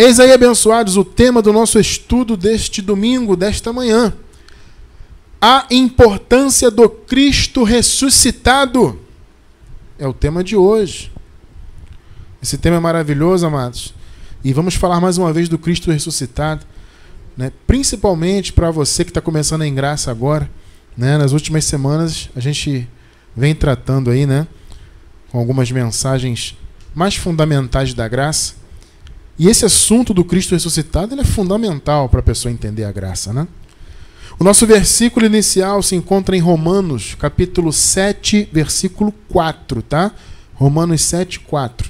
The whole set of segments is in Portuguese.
Eis aí, abençoados, o tema do nosso estudo deste domingo, desta manhã. A importância do Cristo ressuscitado. É o tema de hoje. Esse tema é maravilhoso, amados. E vamos falar mais uma vez do Cristo ressuscitado, né? principalmente para você que está começando em graça agora. Né? Nas últimas semanas a gente vem tratando aí, né? Com algumas mensagens mais fundamentais da graça e esse assunto do Cristo ressuscitado ele é fundamental para a pessoa entender a graça. Né? O nosso versículo inicial se encontra em Romanos, capítulo 7, versículo 4, tá? Romanos 7, 4.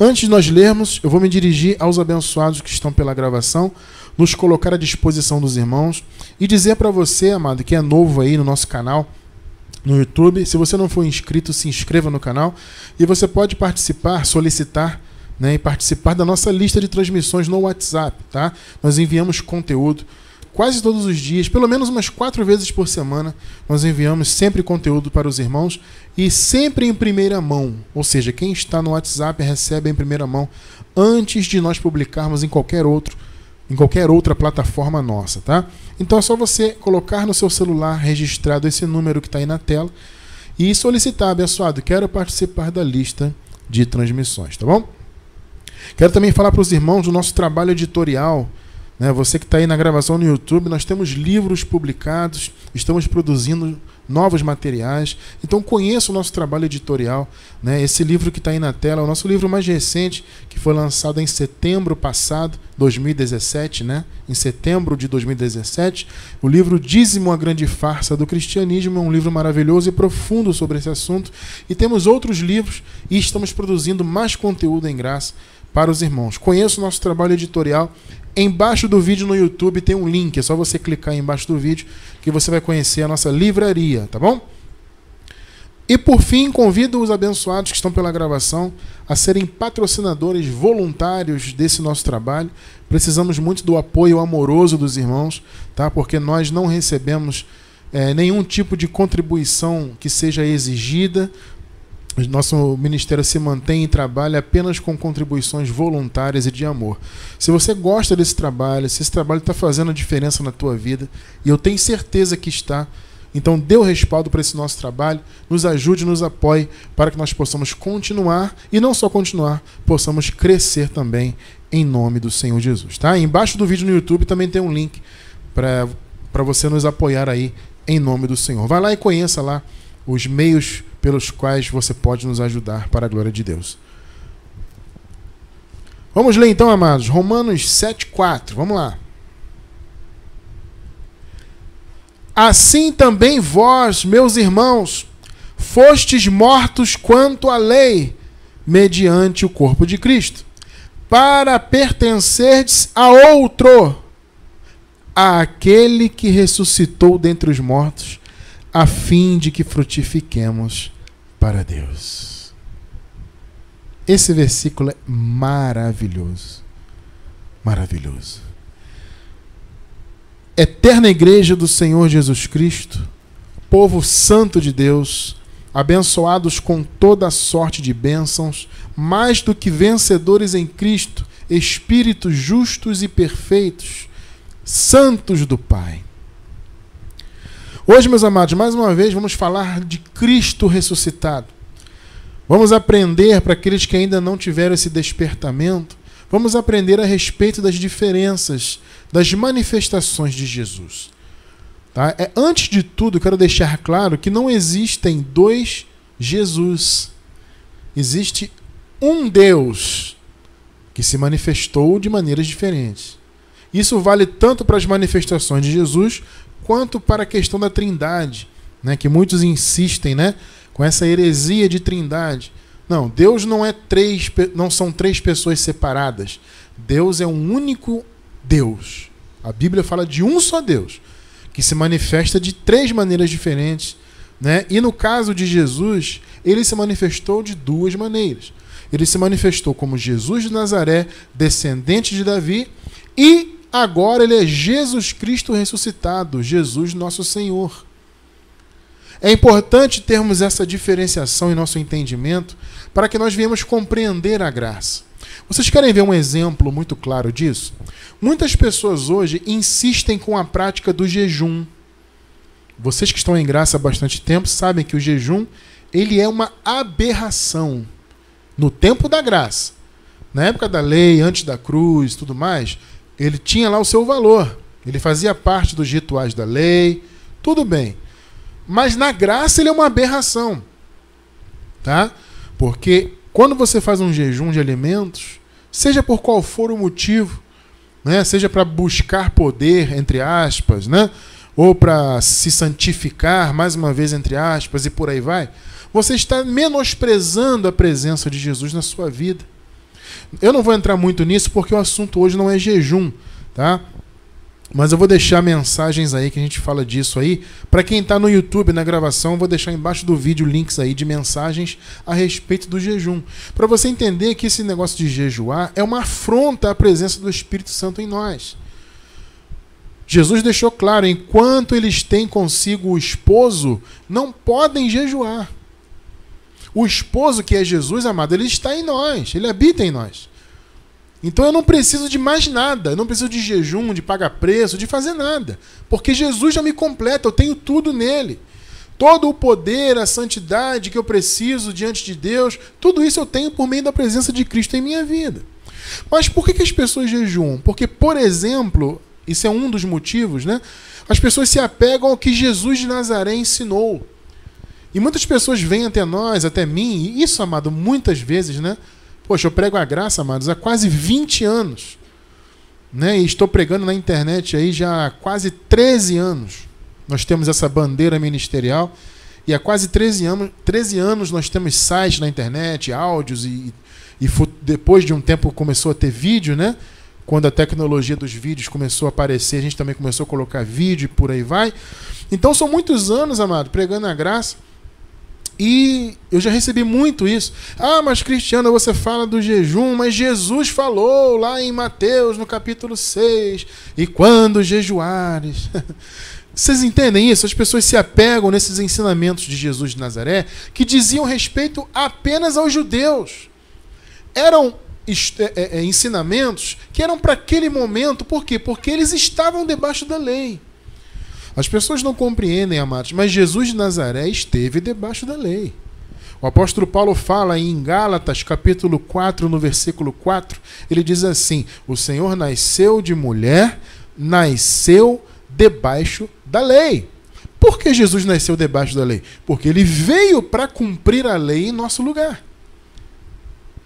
Antes de nós lermos, eu vou me dirigir aos abençoados que estão pela gravação, nos colocar à disposição dos irmãos e dizer para você, amado, que é novo aí no nosso canal, no YouTube, se você não for inscrito, se inscreva no canal e você pode participar, solicitar né, e participar da nossa lista de transmissões no WhatsApp, tá? Nós enviamos conteúdo quase todos os dias, pelo menos umas quatro vezes por semana, nós enviamos sempre conteúdo para os irmãos e sempre em primeira mão. Ou seja, quem está no WhatsApp recebe em primeira mão antes de nós publicarmos em qualquer outro, em qualquer outra plataforma nossa, tá? Então é só você colocar no seu celular registrado esse número que está aí na tela e solicitar, abençoado, quero participar da lista de transmissões, tá bom? Quero também falar para os irmãos do nosso trabalho editorial. Né? Você que está aí na gravação no YouTube, nós temos livros publicados, estamos produzindo novos materiais. Então conheça o nosso trabalho editorial. Né? Esse livro que está aí na tela, o nosso livro mais recente, que foi lançado em setembro passado, 2017, né? Em setembro de 2017, o livro Dízimo a Grande Farsa do Cristianismo é um livro maravilhoso e profundo sobre esse assunto. E temos outros livros e estamos produzindo mais conteúdo em graça para os irmãos. Conheça o nosso trabalho editorial. Embaixo do vídeo no YouTube tem um link, é só você clicar aí embaixo do vídeo que você vai conhecer a nossa livraria, tá bom? E por fim, convido os abençoados que estão pela gravação a serem patrocinadores voluntários desse nosso trabalho. Precisamos muito do apoio amoroso dos irmãos, tá? Porque nós não recebemos é, nenhum tipo de contribuição que seja exigida, nosso ministério se mantém e trabalha apenas com contribuições voluntárias e de amor. Se você gosta desse trabalho, se esse trabalho está fazendo a diferença na tua vida, e eu tenho certeza que está, então dê o respaldo para esse nosso trabalho, nos ajude, nos apoie para que nós possamos continuar e não só continuar, possamos crescer também em nome do Senhor Jesus. Tá? embaixo do vídeo no YouTube também tem um link para você nos apoiar aí em nome do Senhor. Vai lá e conheça lá os meios pelos quais você pode nos ajudar para a glória de Deus. Vamos ler então, amados, Romanos 7:4. Vamos lá. Assim também vós, meus irmãos, fostes mortos quanto à lei, mediante o corpo de Cristo, para pertencerdes a outro, a aquele que ressuscitou dentre os mortos, a fim de que frutifiquemos para Deus. Esse versículo é maravilhoso. Maravilhoso. Eterna Igreja do Senhor Jesus Cristo, povo santo de Deus, abençoados com toda sorte de bênçãos, mais do que vencedores em Cristo, espíritos justos e perfeitos, santos do Pai. Hoje, meus amados, mais uma vez vamos falar de Cristo ressuscitado. Vamos aprender para aqueles que ainda não tiveram esse despertamento, vamos aprender a respeito das diferenças, das manifestações de Jesus. Tá? É, antes de tudo, quero deixar claro que não existem dois Jesus. Existe um Deus que se manifestou de maneiras diferentes. Isso vale tanto para as manifestações de Jesus quanto para a questão da Trindade, né? Que muitos insistem, né? Com essa heresia de Trindade. Não, Deus não é três, não são três pessoas separadas. Deus é um único Deus. A Bíblia fala de um só Deus, que se manifesta de três maneiras diferentes, né? E no caso de Jesus, ele se manifestou de duas maneiras. Ele se manifestou como Jesus de Nazaré, descendente de Davi, e agora ele é Jesus Cristo ressuscitado, Jesus nosso Senhor. É importante termos essa diferenciação em nosso entendimento para que nós viemos compreender a graça. Vocês querem ver um exemplo muito claro disso? Muitas pessoas hoje insistem com a prática do jejum. Vocês que estão em graça há bastante tempo sabem que o jejum ele é uma aberração no tempo da graça. Na época da lei, antes da cruz, tudo mais, ele tinha lá o seu valor. Ele fazia parte dos rituais da lei, tudo bem. Mas na graça ele é uma aberração. Tá? Porque quando você faz um jejum de alimentos, seja por qual for o motivo, né? seja para buscar poder, entre aspas, né? ou para se santificar, mais uma vez, entre aspas, e por aí vai, você está menosprezando a presença de Jesus na sua vida. Eu não vou entrar muito nisso porque o assunto hoje não é jejum, tá? Mas eu vou deixar mensagens aí que a gente fala disso aí. Para quem está no YouTube na gravação, vou deixar embaixo do vídeo links aí de mensagens a respeito do jejum, para você entender que esse negócio de jejuar é uma afronta à presença do Espírito Santo em nós. Jesus deixou claro: enquanto eles têm consigo o esposo, não podem jejuar. O esposo que é Jesus, amado, ele está em nós, ele habita em nós. Então eu não preciso de mais nada, eu não preciso de jejum, de pagar preço, de fazer nada, porque Jesus já me completa, eu tenho tudo nele. Todo o poder, a santidade que eu preciso diante de Deus, tudo isso eu tenho por meio da presença de Cristo em minha vida. Mas por que, as pessoas jejuam? Porque, por exemplo, isso é um dos motivos, né? As pessoas se apegam ao que Jesus de Nazaré ensinou. E muitas pessoas vêm até nós, até mim, e isso, amado, muitas vezes, né? Poxa, eu prego a graça, amados, há quase 20 anos. Né? E estou pregando na internet aí já há quase 13 anos. Nós temos essa bandeira ministerial. E há quase 13 anos, 13 anos nós temos sites na internet, áudios, e, e depois de um tempo começou a ter vídeo, né? Quando a tecnologia dos vídeos começou a aparecer, a gente também começou a colocar vídeo e por aí vai. Então são muitos anos, amado, pregando a graça. E eu já recebi muito isso. Ah, mas Cristiano, você fala do jejum, mas Jesus falou lá em Mateus, no capítulo 6, e quando jejuares. Vocês entendem isso? As pessoas se apegam nesses ensinamentos de Jesus de Nazaré que diziam respeito apenas aos judeus. Eram é, é, é, ensinamentos que eram para aquele momento, por quê? Porque eles estavam debaixo da lei. As pessoas não compreendem, amados, mas Jesus de Nazaré esteve debaixo da lei. O apóstolo Paulo fala em Gálatas, capítulo 4, no versículo 4, ele diz assim: O Senhor nasceu de mulher, nasceu debaixo da lei. Por que Jesus nasceu debaixo da lei? Porque ele veio para cumprir a lei em nosso lugar.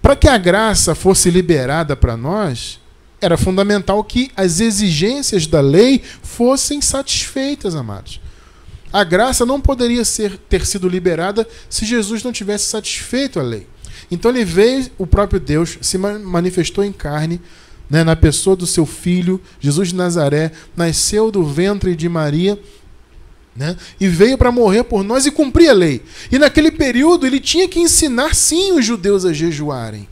Para que a graça fosse liberada para nós, era fundamental que as exigências da lei fossem satisfeitas, amados. A graça não poderia ser, ter sido liberada se Jesus não tivesse satisfeito a lei. Então ele veio, o próprio Deus se manifestou em carne, né, na pessoa do seu filho, Jesus de Nazaré, nasceu do ventre de Maria. Né, e veio para morrer por nós e cumprir a lei. E naquele período ele tinha que ensinar sim os judeus a jejuarem.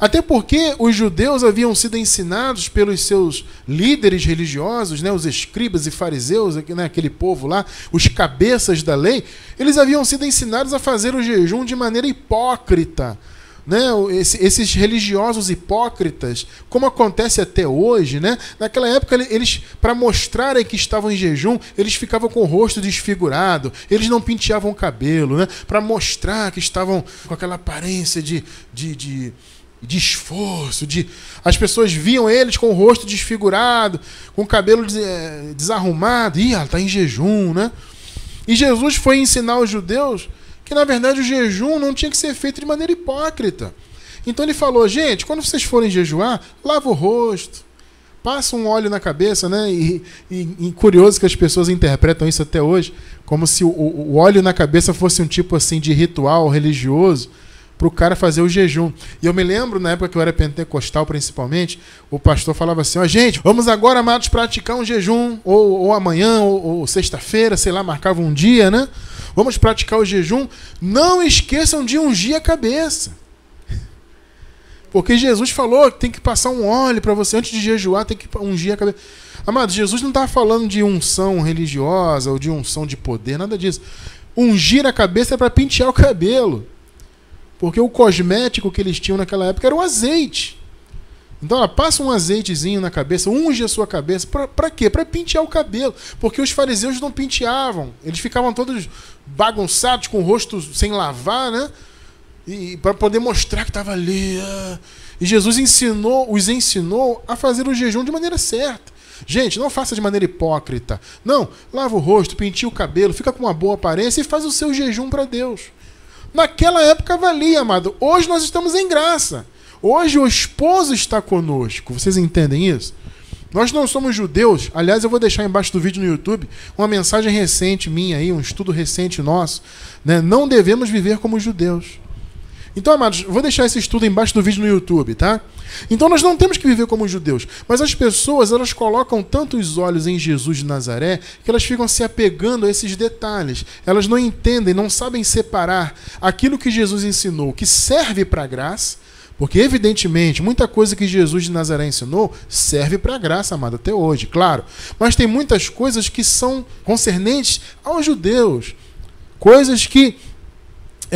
Até porque os judeus haviam sido ensinados pelos seus líderes religiosos, né, os escribas e fariseus, né, aquele povo lá, os cabeças da lei, eles haviam sido ensinados a fazer o jejum de maneira hipócrita. Né, esses religiosos hipócritas, como acontece até hoje, né? Naquela época eles, para mostrarem que estavam em jejum, eles ficavam com o rosto desfigurado, eles não penteavam o cabelo, né? Para mostrar que estavam com aquela aparência de, de, de de esforço, de as pessoas viam eles com o rosto desfigurado, com o cabelo eh, desarrumado, e ela está em jejum, né? E Jesus foi ensinar os judeus que na verdade o jejum não tinha que ser feito de maneira hipócrita. Então ele falou, gente, quando vocês forem jejuar, lava o rosto, passa um óleo na cabeça, né? E, e, e curioso que as pessoas interpretam isso até hoje, como se o, o óleo na cabeça fosse um tipo assim de ritual religioso para o cara fazer o jejum. E eu me lembro, na época que eu era pentecostal principalmente, o pastor falava assim: ó, oh, gente, vamos agora, amados, praticar um jejum, ou, ou amanhã, ou, ou sexta-feira, sei lá, marcava um dia, né? Vamos praticar o jejum. Não esqueçam de ungir a cabeça. Porque Jesus falou que tem que passar um óleo para você antes de jejuar, tem que ungir a cabeça. Amado, Jesus não estava falando de unção religiosa ou de unção de poder, nada disso. Ungir a cabeça é para pentear o cabelo. Porque o cosmético que eles tinham naquela época era o azeite. Então ela passa um azeitezinho na cabeça, unge a sua cabeça. Para quê? Para pentear o cabelo. Porque os fariseus não penteavam. Eles ficavam todos bagunçados, com o rosto sem lavar, né? E para poder mostrar que estava ali. Ah. E Jesus ensinou, os ensinou a fazer o jejum de maneira certa. Gente, não faça de maneira hipócrita. Não, lava o rosto, penteia o cabelo, fica com uma boa aparência e faz o seu jejum para Deus. Naquela época valia, amado. Hoje nós estamos em graça. Hoje o esposo está conosco. Vocês entendem isso? Nós não somos judeus. Aliás, eu vou deixar embaixo do vídeo no YouTube uma mensagem recente minha aí, um estudo recente nosso. Né? Não devemos viver como judeus. Então, amados, vou deixar esse estudo embaixo do vídeo no YouTube, tá? Então nós não temos que viver como os judeus, mas as pessoas elas colocam tantos olhos em Jesus de Nazaré que elas ficam se apegando a esses detalhes. Elas não entendem, não sabem separar aquilo que Jesus ensinou, que serve para a graça, porque, evidentemente, muita coisa que Jesus de Nazaré ensinou serve para a graça, amada, até hoje, claro. Mas tem muitas coisas que são concernentes aos judeus. Coisas que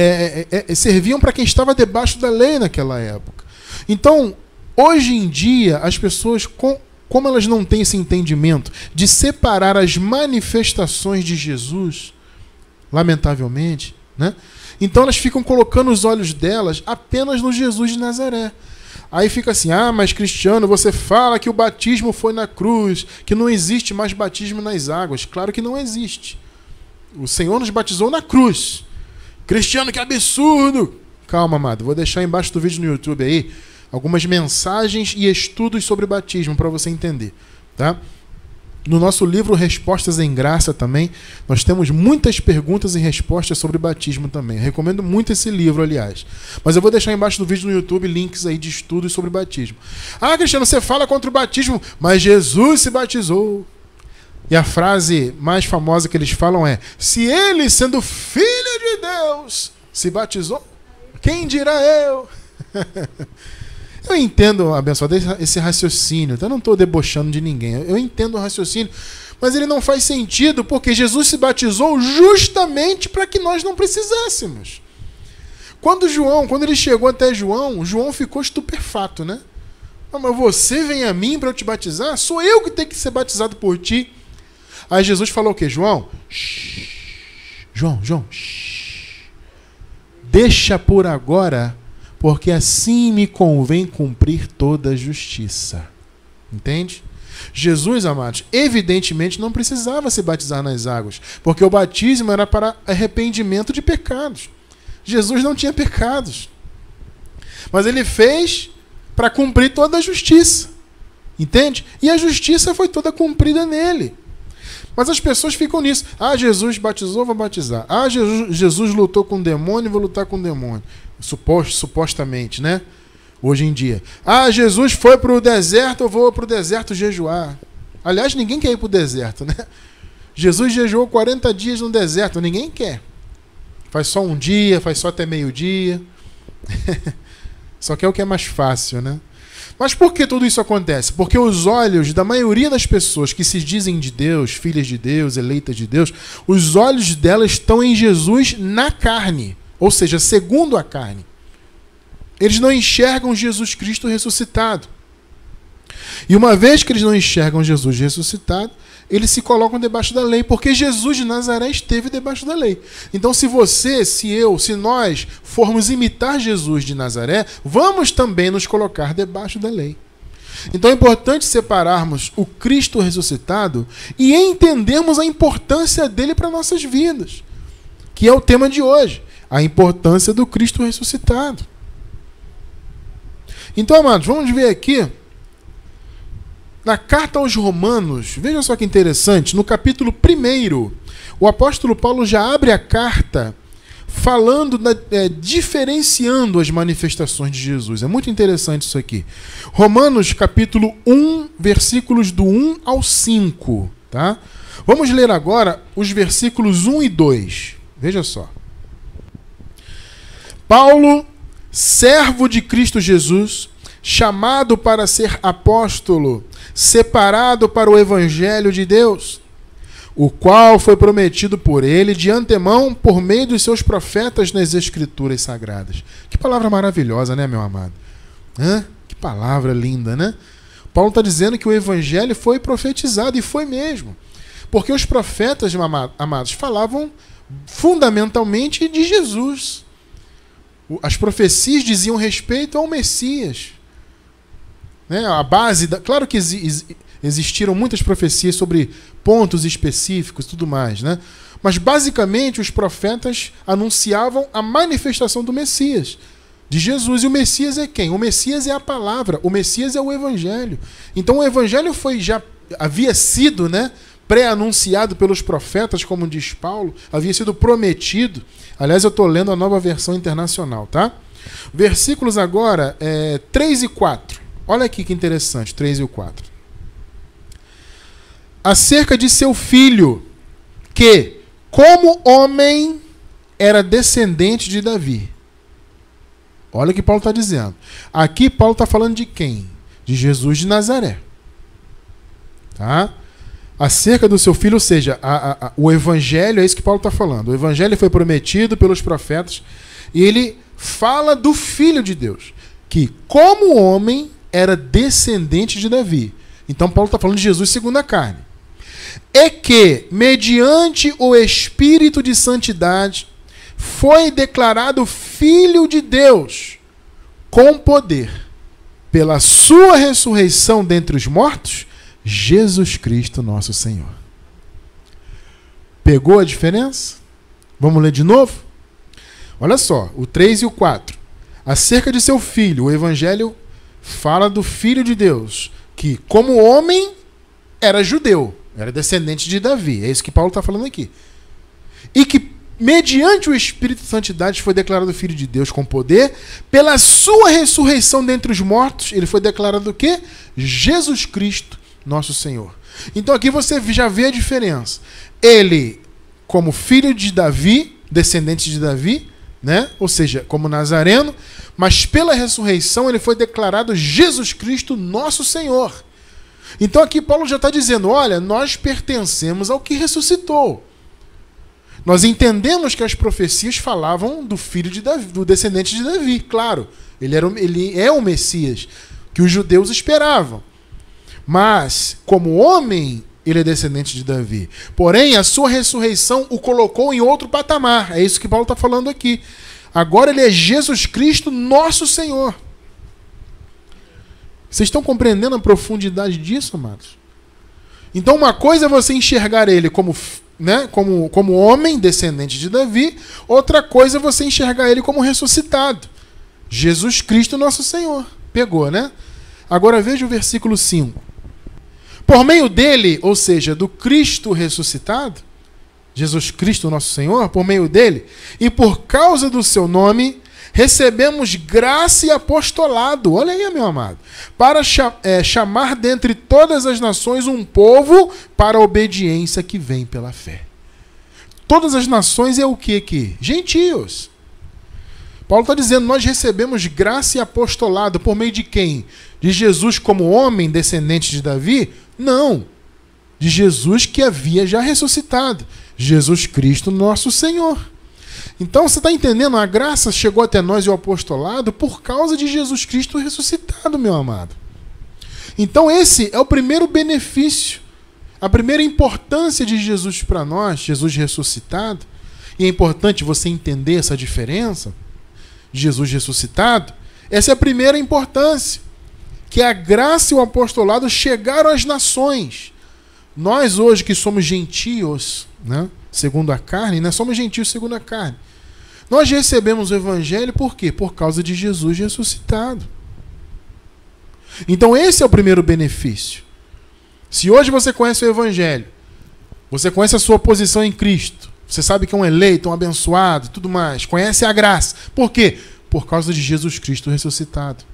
é é, é, é, serviam para quem estava debaixo da lei naquela época. Então, hoje em dia, as pessoas, com, como elas não têm esse entendimento de separar as manifestações de Jesus, lamentavelmente, né? Então elas ficam colocando os olhos delas apenas no Jesus de Nazaré. Aí fica assim: ah, mas Cristiano, você fala que o batismo foi na cruz, que não existe mais batismo nas águas. Claro que não existe. O Senhor nos batizou na cruz. Cristiano, que absurdo! Calma, amado, vou deixar embaixo do vídeo no YouTube aí algumas mensagens e estudos sobre batismo para você entender, tá? No nosso livro Respostas em Graça também, nós temos muitas perguntas e respostas sobre batismo também. recomendo muito esse livro, aliás. Mas eu vou deixar embaixo do vídeo no YouTube links aí de estudos sobre batismo. Ah, Cristiano, você fala contra o batismo, mas Jesus se batizou. E a frase mais famosa que eles falam é: Se ele, sendo filho de Deus, se batizou, quem dirá eu? eu entendo, abençoado, esse raciocínio. Então, eu não estou debochando de ninguém. Eu entendo o raciocínio, mas ele não faz sentido porque Jesus se batizou justamente para que nós não precisássemos. Quando João, quando ele chegou até João, João ficou estupefato, né? Ah, mas você vem a mim para eu te batizar? Sou eu que tenho que ser batizado por ti. Aí Jesus falou o quê? João? Shh, João, João, shh, deixa por agora, porque assim me convém cumprir toda a justiça. Entende? Jesus, amados, evidentemente não precisava se batizar nas águas, porque o batismo era para arrependimento de pecados. Jesus não tinha pecados. Mas ele fez para cumprir toda a justiça. Entende? E a justiça foi toda cumprida nele. Mas as pessoas ficam nisso. Ah, Jesus batizou, vou batizar. Ah, Jesus, Jesus lutou com o demônio, vou lutar com o demônio. Suposto, supostamente, né? Hoje em dia. Ah, Jesus foi para o deserto, eu vou para o deserto jejuar. Aliás, ninguém quer ir para o deserto, né? Jesus jejuou 40 dias no deserto, ninguém quer. Faz só um dia, faz só até meio-dia. só que é o que é mais fácil, né? Mas por que tudo isso acontece? Porque os olhos da maioria das pessoas que se dizem de Deus, filhas de Deus, eleitas de Deus, os olhos delas estão em Jesus na carne, ou seja, segundo a carne. Eles não enxergam Jesus Cristo ressuscitado. E uma vez que eles não enxergam Jesus ressuscitado, eles se colocam debaixo da lei, porque Jesus de Nazaré esteve debaixo da lei. Então, se você, se eu, se nós formos imitar Jesus de Nazaré, vamos também nos colocar debaixo da lei. Então é importante separarmos o Cristo ressuscitado e entendermos a importância dele para nossas vidas, que é o tema de hoje, a importância do Cristo ressuscitado. Então, amados, vamos ver aqui na carta aos Romanos, veja só que interessante, no capítulo 1, o apóstolo Paulo já abre a carta falando, é, diferenciando as manifestações de Jesus. É muito interessante isso aqui. Romanos capítulo 1, versículos do 1 ao 5. Tá? Vamos ler agora os versículos 1 e 2. Veja só. Paulo, servo de Cristo Jesus, chamado para ser apóstolo, separado para o evangelho de Deus, o qual foi prometido por ele de antemão por meio dos seus profetas nas escrituras sagradas. Que palavra maravilhosa, né, meu amado? Hã? Que palavra linda, né? Paulo está dizendo que o evangelho foi profetizado e foi mesmo. Porque os profetas, amados, falavam fundamentalmente de Jesus. As profecias diziam respeito ao Messias. Né? A base da. Claro que ex existiram muitas profecias sobre pontos específicos e tudo mais, né? Mas basicamente os profetas anunciavam a manifestação do Messias, de Jesus. E o Messias é quem? O Messias é a palavra, o Messias é o Evangelho. Então o Evangelho foi já havia sido, né? pré-anunciado pelos profetas, como diz Paulo, havia sido prometido. Aliás, eu estou lendo a nova versão internacional, tá? Versículos agora é, 3 e 4. Olha aqui que interessante, 3 e o 4. Acerca de seu filho, que, como homem, era descendente de Davi. Olha o que Paulo está dizendo. Aqui Paulo está falando de quem? De Jesus de Nazaré. Tá? Acerca do seu filho, ou seja, a, a, a, o evangelho é isso que Paulo está falando. O evangelho foi prometido pelos profetas e ele fala do filho de Deus, que como homem era descendente de Davi. Então Paulo está falando de Jesus segundo a carne. É que, mediante o Espírito de Santidade, foi declarado Filho de Deus com poder, pela sua ressurreição dentre os mortos, Jesus Cristo nosso Senhor. Pegou a diferença? Vamos ler de novo? Olha só, o 3 e o 4. Acerca de seu filho, o evangelho fala do filho de Deus, que como homem era judeu, era descendente de Davi. É isso que Paulo está falando aqui. E que mediante o Espírito de Santidade foi declarado filho de Deus com poder, pela sua ressurreição dentre os mortos, ele foi declarado o quê? Jesus Cristo, nosso Senhor. Então aqui você já vê a diferença. Ele, como filho de Davi, descendente de Davi, né? Ou seja, como Nazareno, mas pela ressurreição ele foi declarado Jesus Cristo nosso Senhor. Então aqui Paulo já está dizendo: olha, nós pertencemos ao que ressuscitou. Nós entendemos que as profecias falavam do filho de Davi, do descendente de Davi, claro. Ele, era, ele é o Messias que os judeus esperavam. Mas, como homem, ele é descendente de Davi. Porém, a sua ressurreição o colocou em outro patamar. É isso que Paulo está falando aqui. Agora ele é Jesus Cristo, nosso Senhor. Vocês estão compreendendo a profundidade disso, amados? Então, uma coisa é você enxergar ele como, né, como, como homem descendente de Davi, outra coisa é você enxergar ele como ressuscitado. Jesus Cristo, nosso Senhor. Pegou, né? Agora veja o versículo 5. Por meio dele, ou seja, do Cristo ressuscitado, Jesus Cristo, nosso Senhor, por meio dele, e por causa do seu nome, recebemos graça e apostolado. Olha aí, meu amado. Para é, chamar dentre todas as nações um povo para a obediência que vem pela fé. Todas as nações é o que aqui? Gentios. Paulo está dizendo: nós recebemos graça e apostolado por meio de quem? De Jesus como homem, descendente de Davi, não. De Jesus que havia já ressuscitado. Jesus Cristo, nosso Senhor. Então você está entendendo? A graça chegou até nós e o apostolado por causa de Jesus Cristo ressuscitado, meu amado. Então esse é o primeiro benefício, a primeira importância de Jesus para nós, Jesus ressuscitado. E é importante você entender essa diferença. Jesus ressuscitado, essa é a primeira importância que a graça e o apostolado chegaram às nações. Nós hoje que somos gentios, né, segundo a carne, nós né, somos gentios segundo a carne. Nós recebemos o evangelho por quê? Por causa de Jesus ressuscitado. Então esse é o primeiro benefício. Se hoje você conhece o evangelho, você conhece a sua posição em Cristo, você sabe que é um eleito, um abençoado, tudo mais, conhece a graça. Por quê? Por causa de Jesus Cristo ressuscitado.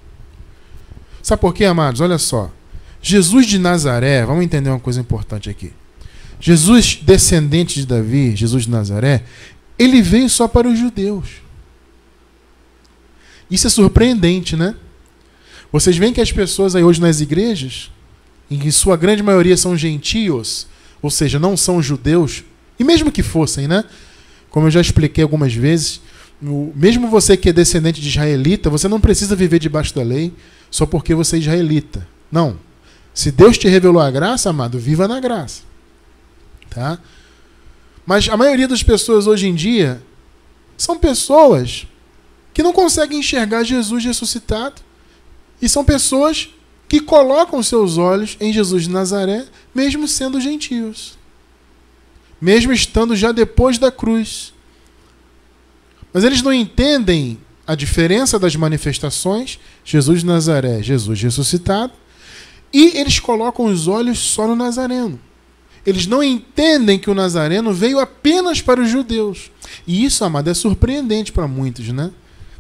Sabe por quê, amados? Olha só. Jesus de Nazaré, vamos entender uma coisa importante aqui. Jesus, descendente de Davi, Jesus de Nazaré, ele veio só para os judeus. Isso é surpreendente, né? Vocês veem que as pessoas aí hoje nas igrejas, em sua grande maioria são gentios, ou seja, não são judeus, e mesmo que fossem, né? Como eu já expliquei algumas vezes, mesmo você que é descendente de israelita, você não precisa viver debaixo da lei só porque você é israelita. Não. Se Deus te revelou a graça, amado, viva na graça. Tá? Mas a maioria das pessoas hoje em dia são pessoas que não conseguem enxergar Jesus ressuscitado e são pessoas que colocam seus olhos em Jesus de Nazaré, mesmo sendo gentios, mesmo estando já depois da cruz, mas eles não entendem a diferença das manifestações, Jesus de Nazaré, Jesus ressuscitado, e eles colocam os olhos só no Nazareno. Eles não entendem que o Nazareno veio apenas para os judeus. E isso, amado, é surpreendente para muitos, né?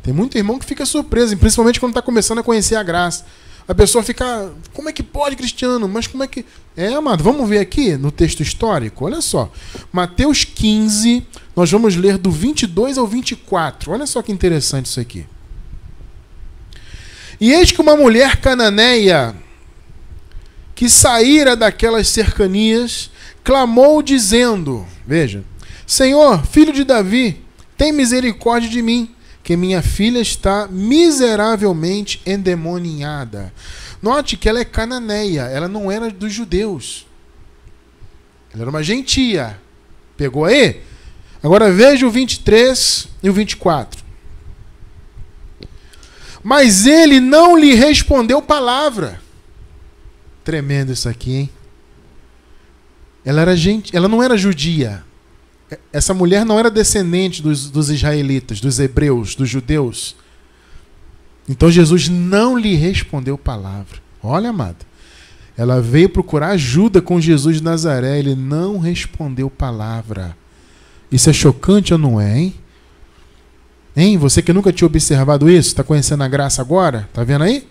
Tem muito irmão que fica surpreso, principalmente quando está começando a conhecer a graça. A pessoa fica. Como é que pode, Cristiano? Mas como é que. É, amado, vamos ver aqui no texto histórico. Olha só. Mateus 15, nós vamos ler do 22 ao 24. Olha só que interessante isso aqui. E eis que uma mulher cananeia que saíra daquelas cercanias clamou dizendo: Veja, Senhor, filho de Davi, tem misericórdia de mim que minha filha está miseravelmente endemoninhada. Note que ela é cananeia, ela não era dos judeus. Ela era uma gentia. Pegou aí? Agora veja o 23 e o 24. Mas ele não lhe respondeu palavra. Tremendo isso aqui, hein? Ela era gente, ela não era judia essa mulher não era descendente dos, dos israelitas, dos hebreus, dos judeus. Então Jesus não lhe respondeu palavra. Olha, amada Ela veio procurar ajuda com Jesus de Nazaré, ele não respondeu palavra. Isso é chocante ou não é, hein? Hein? Você que nunca tinha observado isso, está conhecendo a graça agora? Está vendo aí?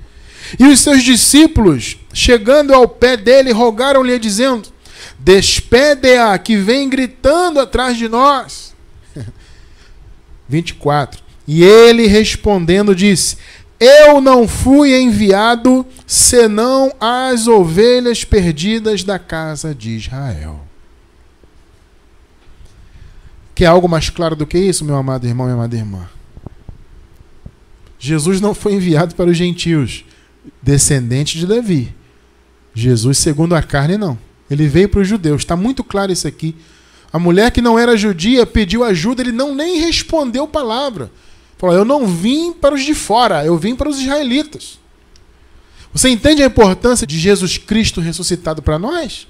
E os seus discípulos, chegando ao pé dele, rogaram-lhe, dizendo: Despede-a que vem gritando atrás de nós. 24. E ele respondendo disse: Eu não fui enviado senão às ovelhas perdidas da casa de Israel. Quer algo mais claro do que isso, meu amado irmão, minha amada irmã? Jesus não foi enviado para os gentios, descendente de Davi. Jesus, segundo a carne, não. Ele veio para os judeus. Está muito claro isso aqui. A mulher que não era judia pediu ajuda, ele não nem respondeu palavra. Falou: Eu não vim para os de fora, eu vim para os israelitas. Você entende a importância de Jesus Cristo ressuscitado para nós?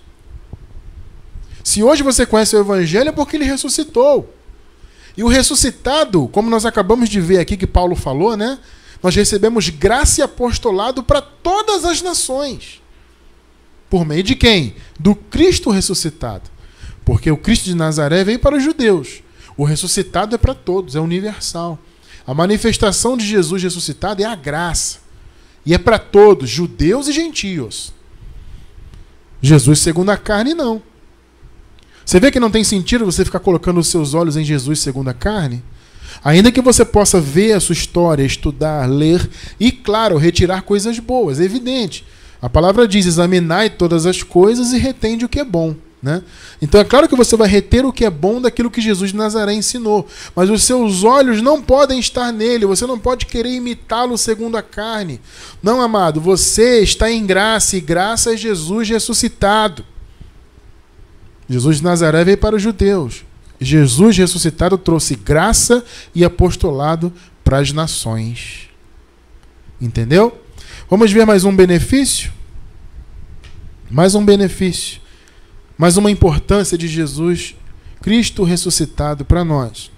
Se hoje você conhece o Evangelho é porque ele ressuscitou. E o ressuscitado, como nós acabamos de ver aqui que Paulo falou, né? Nós recebemos graça e apostolado para todas as nações. Por meio de quem? Do Cristo ressuscitado. Porque o Cristo de Nazaré veio para os judeus. O ressuscitado é para todos, é universal. A manifestação de Jesus ressuscitado é a graça. E é para todos, judeus e gentios. Jesus segundo a carne, não. Você vê que não tem sentido você ficar colocando os seus olhos em Jesus segundo a carne? Ainda que você possa ver a sua história, estudar, ler e, claro, retirar coisas boas, é evidente. A palavra diz: examinai todas as coisas e retende o que é bom. Né? Então é claro que você vai reter o que é bom daquilo que Jesus de Nazaré ensinou, mas os seus olhos não podem estar nele, você não pode querer imitá-lo segundo a carne. Não, amado, você está em graça e graça é Jesus ressuscitado. Jesus de Nazaré veio para os judeus. Jesus ressuscitado trouxe graça e apostolado para as nações. Entendeu? Vamos ver mais um benefício? Mais um benefício. Mais uma importância de Jesus Cristo ressuscitado para nós.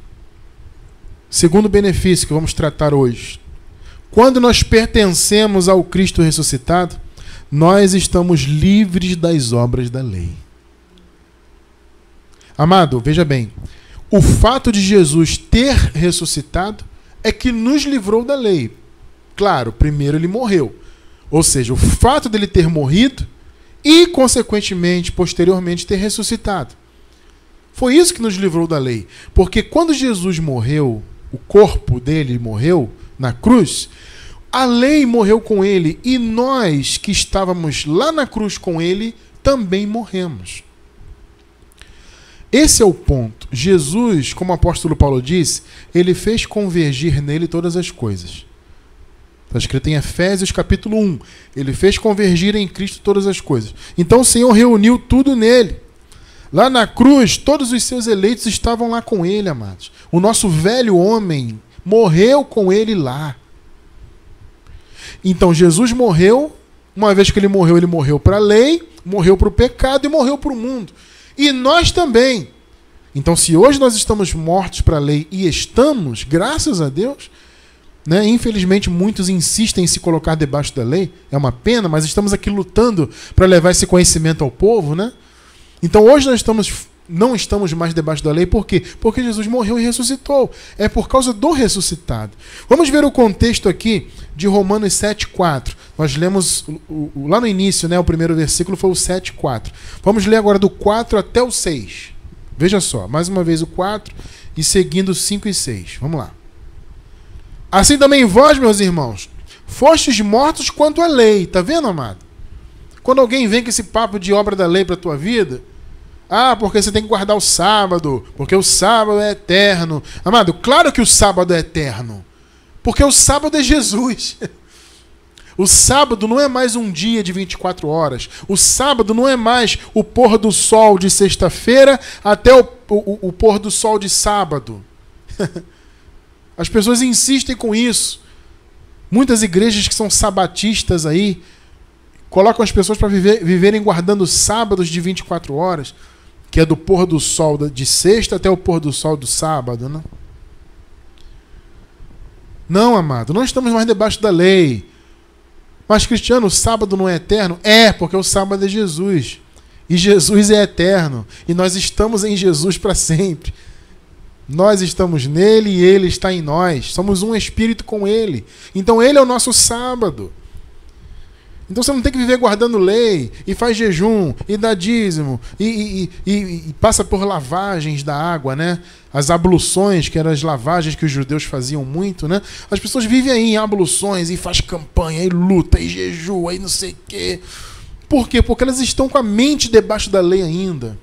Segundo benefício que vamos tratar hoje. Quando nós pertencemos ao Cristo ressuscitado, nós estamos livres das obras da lei. Amado, veja bem, o fato de Jesus ter ressuscitado é que nos livrou da lei. Claro, primeiro ele morreu, ou seja, o fato dele ter morrido e, consequentemente, posteriormente, ter ressuscitado. Foi isso que nos livrou da lei. Porque quando Jesus morreu, o corpo dele morreu na cruz, a lei morreu com ele e nós que estávamos lá na cruz com ele também morremos. Esse é o ponto. Jesus, como o apóstolo Paulo disse, ele fez convergir nele todas as coisas. Está escrito em Efésios capítulo 1. Ele fez convergir em Cristo todas as coisas. Então o Senhor reuniu tudo nele. Lá na cruz, todos os seus eleitos estavam lá com ele, amados. O nosso velho homem morreu com ele lá. Então Jesus morreu, uma vez que ele morreu, ele morreu para a lei, morreu para o pecado e morreu para o mundo. E nós também. Então, se hoje nós estamos mortos para a lei e estamos, graças a Deus, né? Infelizmente, muitos insistem em se colocar debaixo da lei, é uma pena, mas estamos aqui lutando para levar esse conhecimento ao povo. Né? Então, hoje nós estamos, não estamos mais debaixo da lei, por quê? Porque Jesus morreu e ressuscitou. É por causa do ressuscitado. Vamos ver o contexto aqui de Romanos 7,4. Nós lemos lá no início, né, o primeiro versículo foi o 7,4. Vamos ler agora do 4 até o 6. Veja só, mais uma vez o 4 e seguindo 5 e 6. Vamos lá. Assim também vós, meus irmãos, fostes mortos quanto à lei. Tá vendo, amado? Quando alguém vem com esse papo de obra da lei para tua vida, ah, porque você tem que guardar o sábado, porque o sábado é eterno. Amado, claro que o sábado é eterno. Porque o sábado é Jesus. O sábado não é mais um dia de 24 horas. O sábado não é mais o pôr do sol de sexta-feira até o, o, o pôr do sol de sábado. As pessoas insistem com isso. Muitas igrejas que são sabatistas aí colocam as pessoas para viver, viverem guardando sábados de 24 horas, que é do pôr do sol de sexta até o pôr do sol do sábado, né? Não, amado, não estamos mais debaixo da lei. Mas, Cristiano, o sábado não é eterno? É, porque o sábado é Jesus. E Jesus é eterno. E nós estamos em Jesus para sempre. Nós estamos nele e ele está em nós. Somos um espírito com ele. Então ele é o nosso sábado. Então você não tem que viver guardando lei e faz jejum e dá dízimo e, e, e, e, passa por lavagens da água, né? As abluções, que eram as lavagens que os judeus faziam muito, né? As pessoas vivem aí em abluções e faz campanha e luta e jejua e não sei o quê. Por quê? Porque elas estão com a mente debaixo da lei ainda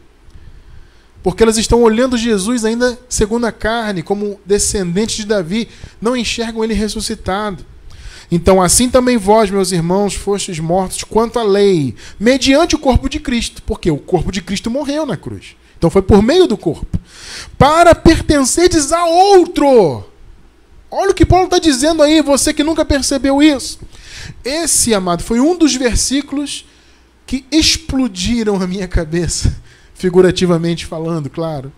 porque elas estão olhando Jesus ainda segundo a carne, como descendente de Davi, não enxergam ele ressuscitado. Então, assim também vós, meus irmãos, fostes mortos quanto à lei, mediante o corpo de Cristo, porque o corpo de Cristo morreu na cruz. Então foi por meio do corpo. Para pertenceres a outro. Olha o que Paulo está dizendo aí, você que nunca percebeu isso. Esse, amado, foi um dos versículos que explodiram a minha cabeça figurativamente falando, claro.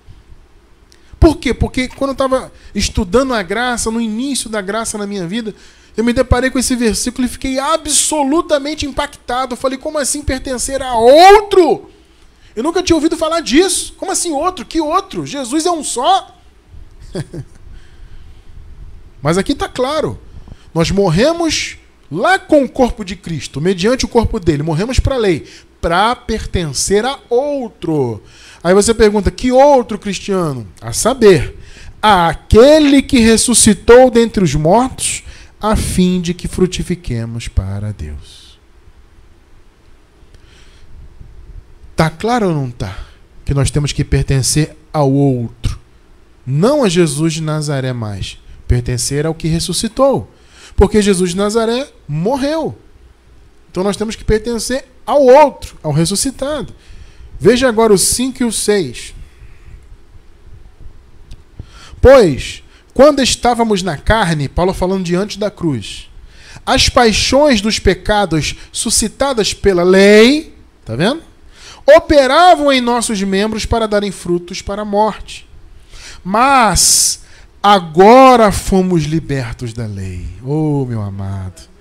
Por quê? Porque quando eu estava estudando a graça, no início da graça na minha vida, eu me deparei com esse versículo e fiquei absolutamente impactado. Eu falei, como assim pertencer a outro? Eu nunca tinha ouvido falar disso. Como assim outro? Que outro? Jesus é um só? Mas aqui está claro. Nós morremos lá com o corpo de Cristo, mediante o corpo dele, morremos para a lei, para pertencer a outro. Aí você pergunta: que outro cristiano? A saber, a aquele que ressuscitou dentre os mortos, a fim de que frutifiquemos para Deus. Tá claro ou não tá? Que nós temos que pertencer ao outro, não a Jesus de Nazaré mais, pertencer ao que ressuscitou, porque Jesus de Nazaré morreu. Então nós temos que pertencer ao outro, ao ressuscitado. Veja agora os 5 e os 6. Pois, quando estávamos na carne, Paulo falando diante da cruz, as paixões dos pecados suscitadas pela lei, tá vendo? Operavam em nossos membros para darem frutos para a morte. Mas agora fomos libertos da lei. Oh, meu amado.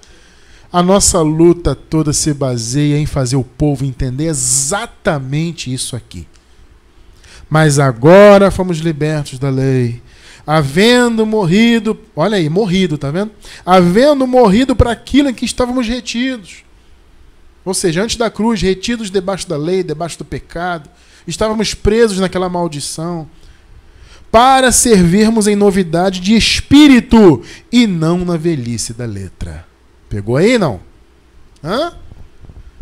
A nossa luta toda se baseia em fazer o povo entender exatamente isso aqui. Mas agora fomos libertos da lei. Havendo morrido, olha aí, morrido, tá vendo? Havendo morrido para aquilo em que estávamos retidos. Ou seja, antes da cruz, retidos debaixo da lei, debaixo do pecado, estávamos presos naquela maldição, para servirmos em novidade de espírito e não na velhice da letra. Pegou aí, não? Hã?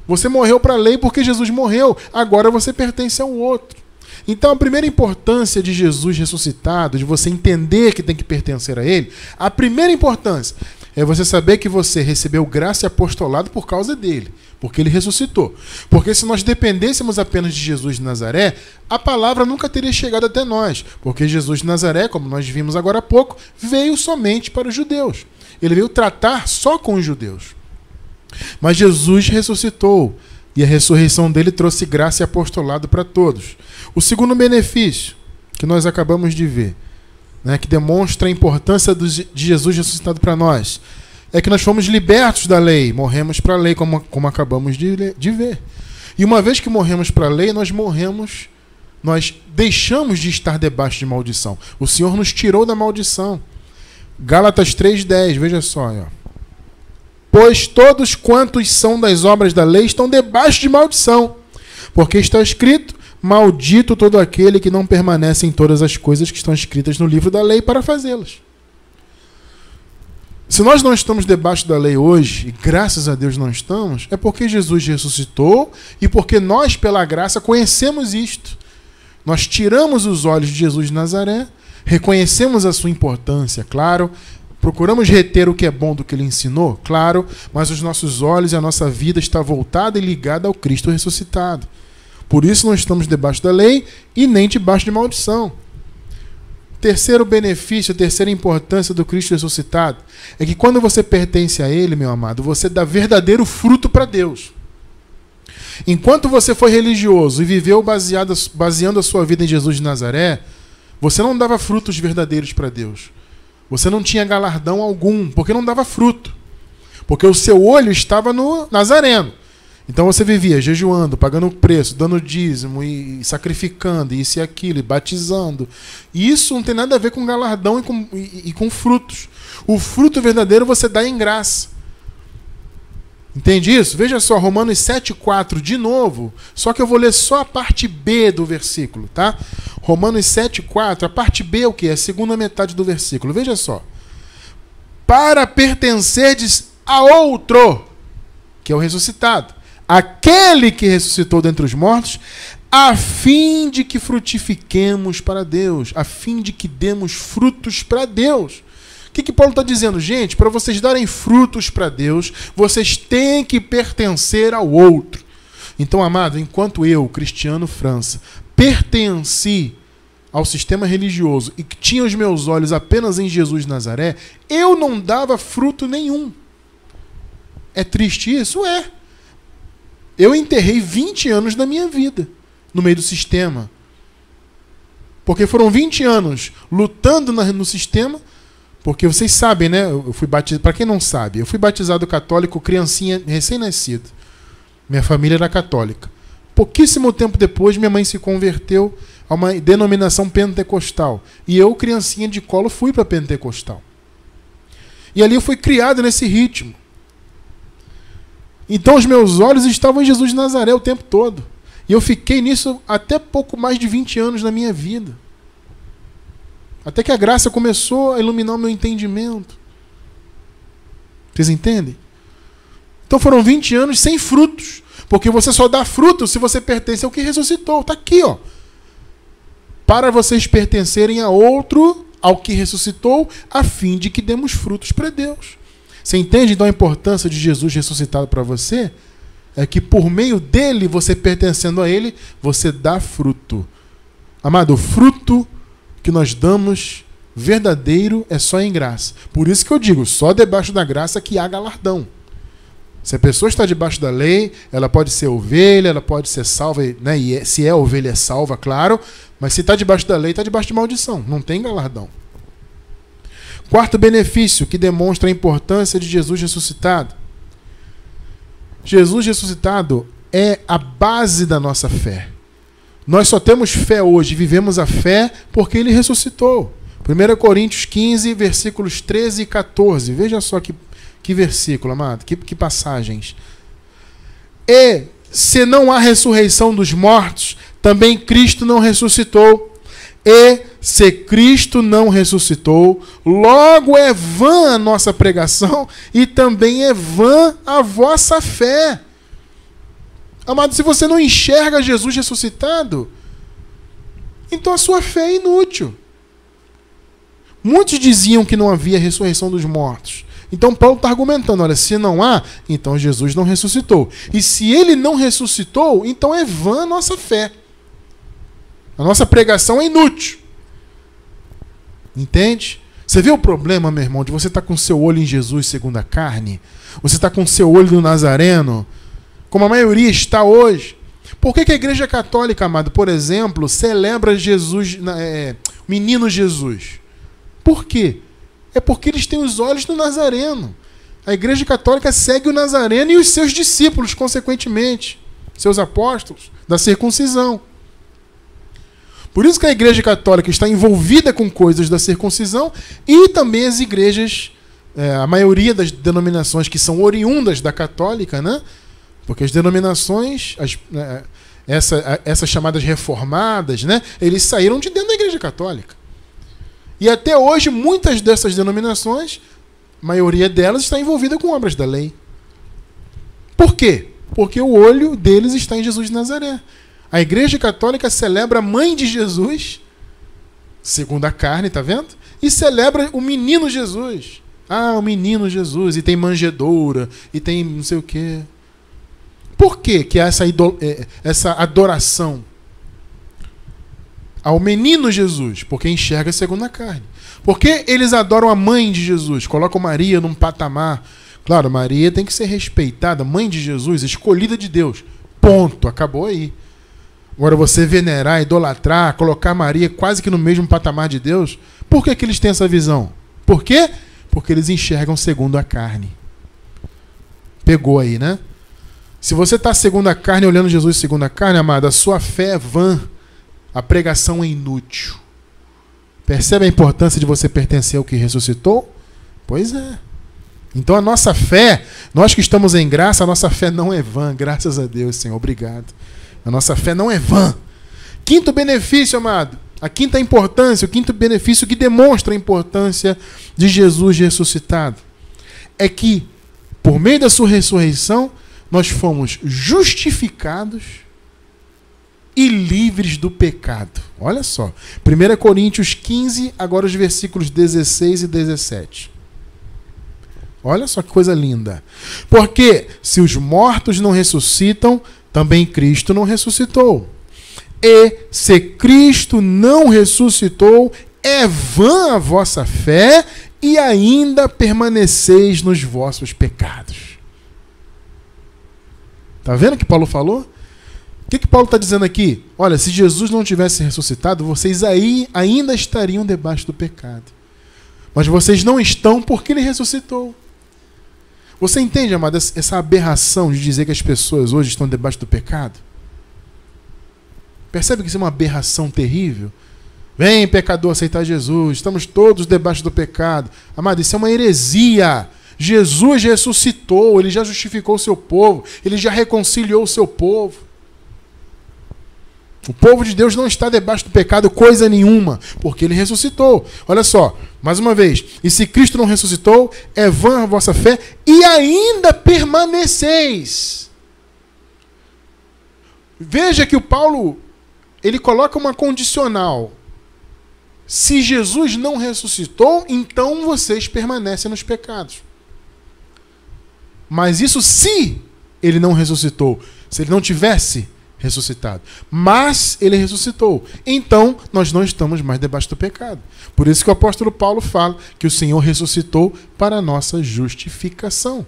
Você morreu para a lei porque Jesus morreu. Agora você pertence ao outro. Então, a primeira importância de Jesus ressuscitado, de você entender que tem que pertencer a Ele, a primeira importância é você saber que você recebeu graça e apostolado por causa dele, porque ele ressuscitou. Porque se nós dependêssemos apenas de Jesus de Nazaré, a palavra nunca teria chegado até nós, porque Jesus de Nazaré, como nós vimos agora há pouco, veio somente para os judeus. Ele veio tratar só com os judeus. Mas Jesus ressuscitou e a ressurreição dele trouxe graça e apostolado para todos. O segundo benefício que nós acabamos de ver, né, que demonstra a importância de Jesus ressuscitado para nós, é que nós fomos libertos da lei, morremos para a lei, como, como acabamos de, de ver. E uma vez que morremos para a lei, nós morremos, nós deixamos de estar debaixo de maldição. O Senhor nos tirou da maldição. Gálatas 3,10, veja só. Ó. Pois todos quantos são das obras da lei estão debaixo de maldição, porque está escrito: Maldito todo aquele que não permanece em todas as coisas que estão escritas no livro da lei para fazê-las. Se nós não estamos debaixo da lei hoje, e graças a Deus não estamos, é porque Jesus ressuscitou e porque nós, pela graça, conhecemos isto. Nós tiramos os olhos de Jesus de Nazaré Reconhecemos a sua importância, claro. Procuramos reter o que é bom do que ele ensinou, claro, mas os nossos olhos e a nossa vida está voltada e ligada ao Cristo ressuscitado. Por isso não estamos debaixo da lei e nem debaixo de maldição. Terceiro benefício, terceira importância do Cristo ressuscitado é que quando você pertence a Ele, meu amado, você dá verdadeiro fruto para Deus. Enquanto você foi religioso e viveu baseado, baseando a sua vida em Jesus de Nazaré, você não dava frutos verdadeiros para Deus. Você não tinha galardão algum, porque não dava fruto. Porque o seu olho estava no Nazareno. Então você vivia jejuando, pagando o preço, dando dízimo e sacrificando, isso e aquilo, e batizando. E isso não tem nada a ver com galardão e com, e, e com frutos. O fruto verdadeiro você dá em graça. Entende isso? Veja só, Romanos 7,4 de novo, só que eu vou ler só a parte B do versículo, tá? Romanos 7,4, a parte B é o que? É a segunda metade do versículo. Veja só. Para pertencerdes a outro, que é o ressuscitado, aquele que ressuscitou dentre os mortos, a fim de que frutifiquemos para Deus, a fim de que demos frutos para Deus. O que, que Paulo está dizendo? Gente, para vocês darem frutos para Deus, vocês têm que pertencer ao outro. Então, amado, enquanto eu, Cristiano França, pertenci ao sistema religioso e que tinha os meus olhos apenas em Jesus Nazaré, eu não dava fruto nenhum. É triste isso? É. Eu enterrei 20 anos da minha vida no meio do sistema. Porque foram 20 anos lutando no sistema porque vocês sabem, né? Eu fui batizado. Para quem não sabe, eu fui batizado católico, criancinha, recém-nascido. Minha família era católica. Pouquíssimo tempo depois, minha mãe se converteu a uma denominação pentecostal. E eu, criancinha de colo, fui para pentecostal. E ali eu fui criado nesse ritmo. Então os meus olhos estavam em Jesus de Nazaré o tempo todo. E eu fiquei nisso até pouco mais de 20 anos na minha vida. Até que a graça começou a iluminar o meu entendimento. Vocês entendem? Então foram 20 anos sem frutos. Porque você só dá frutos se você pertence ao que ressuscitou. Está aqui, ó. Para vocês pertencerem a outro, ao que ressuscitou, a fim de que demos frutos para Deus. Você entende então a importância de Jesus ressuscitado para você? É que por meio dele, você pertencendo a ele, você dá fruto. Amado, fruto que nós damos verdadeiro é só em graça. Por isso que eu digo, só debaixo da graça que há galardão. Se a pessoa está debaixo da lei, ela pode ser ovelha, ela pode ser salva, né? E é, se é ovelha, é salva, claro. Mas se está debaixo da lei, está debaixo de maldição. Não tem galardão. Quarto benefício que demonstra a importância de Jesus ressuscitado. Jesus ressuscitado é a base da nossa fé. Nós só temos fé hoje, vivemos a fé porque ele ressuscitou. 1 Coríntios 15, versículos 13 e 14. Veja só que, que versículo, amado, que, que passagens. E se não há ressurreição dos mortos, também Cristo não ressuscitou. E se Cristo não ressuscitou, logo é vã a nossa pregação e também é vã a vossa fé. Amado, se você não enxerga Jesus ressuscitado, então a sua fé é inútil. Muitos diziam que não havia ressurreição dos mortos. Então Paulo está argumentando: olha, se não há, então Jesus não ressuscitou. E se ele não ressuscitou, então é vã a nossa fé. A nossa pregação é inútil. Entende? Você vê o problema, meu irmão, de você estar tá com seu olho em Jesus segundo a carne? Você está com seu olho no Nazareno? como a maioria está hoje. Por que, que a Igreja Católica, amado, por exemplo, celebra Jesus, é, Menino Jesus? Por quê? É porque eles têm os olhos no Nazareno. A Igreja Católica segue o Nazareno e os seus discípulos, consequentemente, seus apóstolos, da circuncisão. Por isso que a Igreja Católica está envolvida com coisas da circuncisão e também as igrejas, é, a maioria das denominações que são oriundas da católica, né, porque as denominações, as, né, essa, essas chamadas reformadas, né, eles saíram de dentro da Igreja Católica. E até hoje, muitas dessas denominações, a maioria delas, está envolvida com obras da lei. Por quê? Porque o olho deles está em Jesus de Nazaré. A Igreja Católica celebra a mãe de Jesus, segundo a carne, tá vendo? E celebra o menino Jesus. Ah, o menino Jesus, e tem manjedoura, e tem não sei o quê. Por que, que essa, eh, essa adoração ao menino Jesus? Porque enxerga segundo a carne. Porque eles adoram a mãe de Jesus, colocam Maria num patamar. Claro, Maria tem que ser respeitada, mãe de Jesus, escolhida de Deus. Ponto, acabou aí. Agora você venerar, idolatrar, colocar Maria quase que no mesmo patamar de Deus, por que, que eles têm essa visão? Por quê? Porque eles enxergam segundo a carne. Pegou aí, né? Se você está segundo a carne, olhando Jesus segundo a carne, amado, a sua fé é vã, a pregação é inútil. Percebe a importância de você pertencer ao que ressuscitou? Pois é. Então a nossa fé, nós que estamos em graça, a nossa fé não é vã, graças a Deus, Senhor, obrigado. A nossa fé não é vã. Quinto benefício, amado, a quinta importância, o quinto benefício que demonstra a importância de Jesus ressuscitado é que, por meio da sua ressurreição, nós fomos justificados e livres do pecado. Olha só. 1 Coríntios 15, agora os versículos 16 e 17. Olha só que coisa linda. Porque se os mortos não ressuscitam, também Cristo não ressuscitou. E se Cristo não ressuscitou, é vã a vossa fé e ainda permaneceis nos vossos pecados. Tá vendo o que Paulo falou? O que, que Paulo está dizendo aqui? Olha, se Jesus não tivesse ressuscitado, vocês aí ainda estariam debaixo do pecado. Mas vocês não estão porque ele ressuscitou. Você entende, amado, essa aberração de dizer que as pessoas hoje estão debaixo do pecado? Percebe que isso é uma aberração terrível? Vem, pecador, aceitar Jesus. Estamos todos debaixo do pecado. Amado, isso é uma heresia. Jesus ressuscitou, ele já justificou o seu povo, ele já reconciliou o seu povo. O povo de Deus não está debaixo do pecado coisa nenhuma, porque ele ressuscitou. Olha só, mais uma vez. E se Cristo não ressuscitou, é vã a vossa fé e ainda permaneceis. Veja que o Paulo, ele coloca uma condicional. Se Jesus não ressuscitou, então vocês permanecem nos pecados. Mas isso se ele não ressuscitou. Se ele não tivesse ressuscitado. Mas ele ressuscitou. Então, nós não estamos mais debaixo do pecado. Por isso que o apóstolo Paulo fala que o Senhor ressuscitou para a nossa justificação.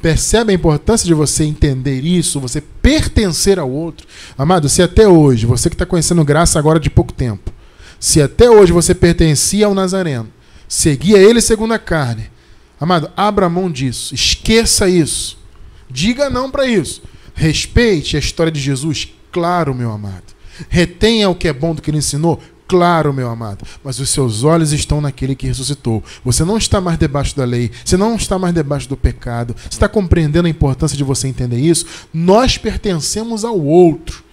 Percebe a importância de você entender isso, você pertencer ao outro? Amado, se até hoje, você que está conhecendo graça agora de pouco tempo, se até hoje você pertencia ao Nazareno, seguia ele segundo a carne, Amado, abra mão disso, esqueça isso. Diga não para isso. Respeite a história de Jesus, claro, meu amado. Retenha o que é bom do que ele ensinou, claro, meu amado. Mas os seus olhos estão naquele que ressuscitou. Você não está mais debaixo da lei, você não está mais debaixo do pecado. Você está compreendendo a importância de você entender isso? Nós pertencemos ao outro.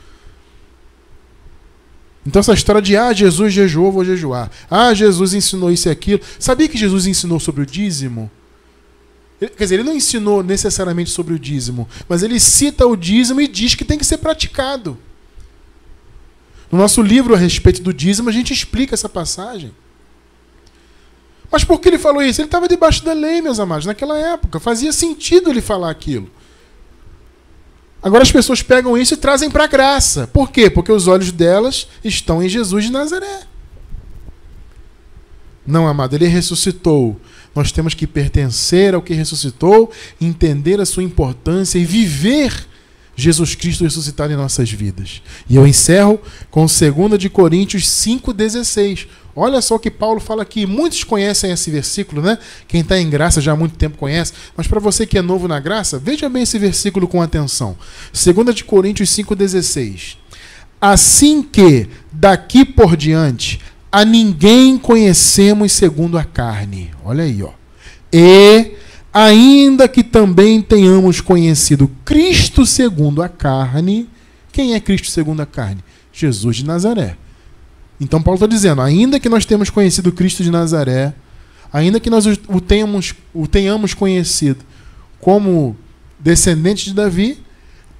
Então essa história de ah, Jesus jejuou, vou jejuar. Ah, Jesus ensinou isso e aquilo. Sabia que Jesus ensinou sobre o dízimo? quer dizer, ele não ensinou necessariamente sobre o dízimo, mas ele cita o dízimo e diz que tem que ser praticado. No nosso livro a respeito do dízimo, a gente explica essa passagem. Mas por que ele falou isso? Ele estava debaixo da lei, meus amados, naquela época. Fazia sentido ele falar aquilo. Agora as pessoas pegam isso e trazem para a graça. Por quê? Porque os olhos delas estão em Jesus de Nazaré. Não, amado, ele ressuscitou. Nós temos que pertencer ao que ressuscitou, entender a sua importância e viver Jesus Cristo ressuscitado em nossas vidas. E eu encerro com 2 de Coríntios 5:16. Olha só o que Paulo fala aqui. Muitos conhecem esse versículo, né? Quem está em graça já há muito tempo conhece. Mas para você que é novo na graça, veja bem esse versículo com atenção. 2 Coríntios 5,16. Assim que, daqui por diante, a ninguém conhecemos segundo a carne. Olha aí, ó. E, ainda que também tenhamos conhecido Cristo segundo a carne. Quem é Cristo segundo a carne? Jesus de Nazaré então Paulo está dizendo, ainda que nós temos conhecido Cristo de Nazaré, ainda que nós o tenhamos, o tenhamos conhecido como descendente de Davi,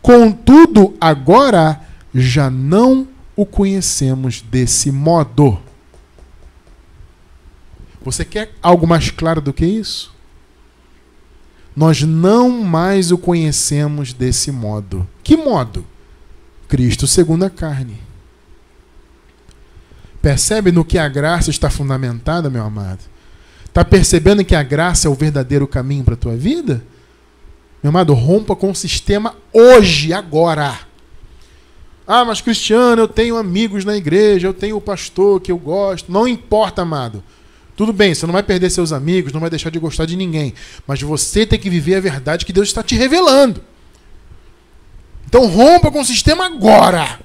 contudo agora já não o conhecemos desse modo. Você quer algo mais claro do que isso? Nós não mais o conhecemos desse modo. Que modo? Cristo segundo a carne. Percebe no que a graça está fundamentada, meu amado? Está percebendo que a graça é o verdadeiro caminho para a tua vida? Meu amado, rompa com o sistema hoje, agora. Ah, mas Cristiano, eu tenho amigos na igreja, eu tenho o pastor que eu gosto. Não importa, amado. Tudo bem, você não vai perder seus amigos, não vai deixar de gostar de ninguém. Mas você tem que viver a verdade que Deus está te revelando. Então rompa com o sistema agora.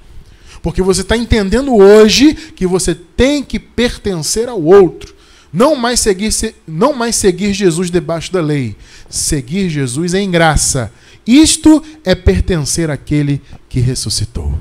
Porque você está entendendo hoje que você tem que pertencer ao outro. Não mais, seguir, não mais seguir Jesus debaixo da lei. Seguir Jesus em é graça. Isto é pertencer àquele que ressuscitou.